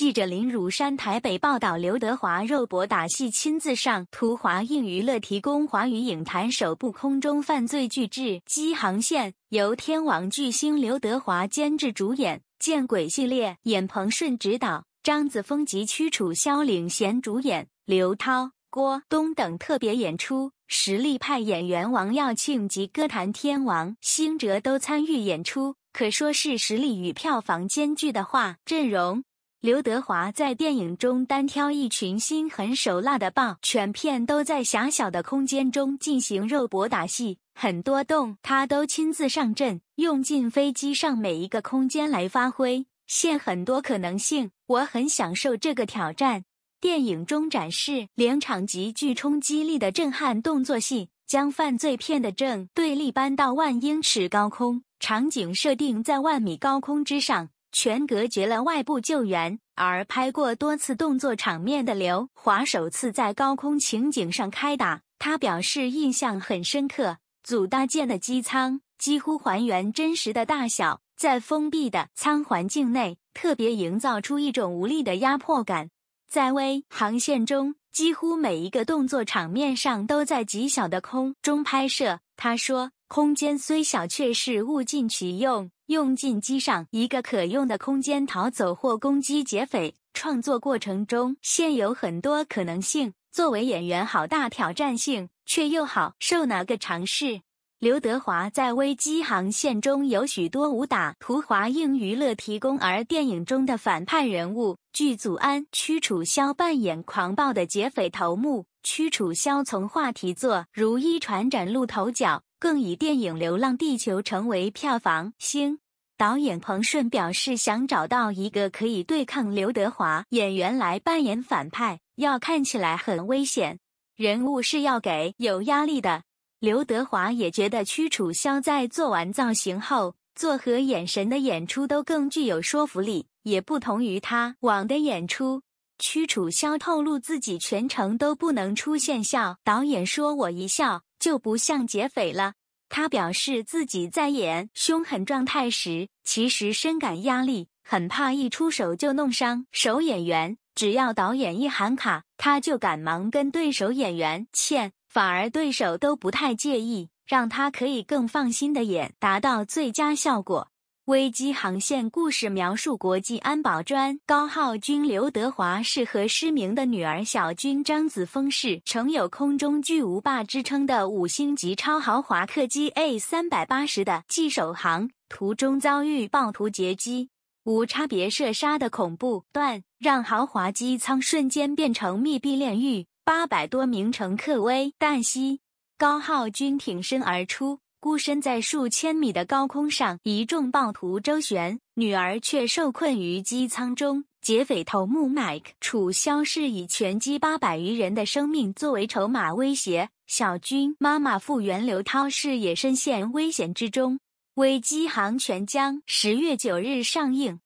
记者林汝山台北报道，刘德华肉搏打戏亲自上，图华映娱乐提供华语影坛首部空中犯罪巨制《机航线》，由天王巨星刘德华监制主演，见鬼系列演彭顺执导，张子枫及屈楚萧领衔主演，刘涛、郭东等特别演出，实力派演员王耀庆及歌坛天王星哲都参与演出，可说是实力与票房兼具的话，阵容。刘德华在电影中单挑一群心狠手辣的豹，全片都在狭小的空间中进行肉搏打戏，很多动他都亲自上阵，用尽飞机上每一个空间来发挥，现很多可能性。我很享受这个挑战。电影中展示两场极具冲击力的震撼动作戏，将犯罪片的正对立搬到万英尺高空，场景设定在万米高空之上。全隔绝了外部救援，而拍过多次动作场面的刘华首次在高空情景上开打，他表示印象很深刻。组搭建的机舱几乎还原真实的大小，在封闭的舱环境内，特别营造出一种无力的压迫感。在微航线中，几乎每一个动作场面上都在极小的空中拍摄，他说。空间虽小，却是物尽其用，用尽机上一个可用的空间逃走或攻击劫匪。创作过程中，现有很多可能性，作为演员好大挑战性，却又好受哪个尝试。刘德华在《危机航线》中有许多武打，图华映娱乐提供。而电影中的反派人物，剧组安屈楚萧扮演狂暴的劫匪头目。屈楚萧从话题作如一船展露头角。更以电影《流浪地球》成为票房星，导演彭顺表示想找到一个可以对抗刘德华演员来扮演反派，要看起来很危险，人物是要给有压力的。刘德华也觉得屈楚萧在做完造型后，做和眼神的演出都更具有说服力，也不同于他往的演出。屈楚萧透露自己全程都不能出现笑，导演说我一笑。就不像劫匪了。他表示自己在演凶狠状态时，其实深感压力，很怕一出手就弄伤手演员。只要导演一喊卡，他就赶忙跟对手演员歉，反而对手都不太介意，让他可以更放心的演，达到最佳效果。危机航线故事描述：国际安保专高浩君、刘德华是和失明的女儿小君、张子枫是乘有空中巨无霸之称的五星级超豪华客机 A 三百八十的纪首航，途中遭遇暴徒劫机、无差别射杀的恐怖段，让豪华机舱瞬间变成密闭炼狱，八百多名乘客危旦夕，高浩君挺身而出。孤身在数千米的高空上，一众暴徒周旋，女儿却受困于机舱中。劫匪头目 Mike 楚肖是以拳击八百余人的生命作为筹码威胁小军。妈妈复原刘涛氏也深陷危险之中。危机航全将十月九日上映。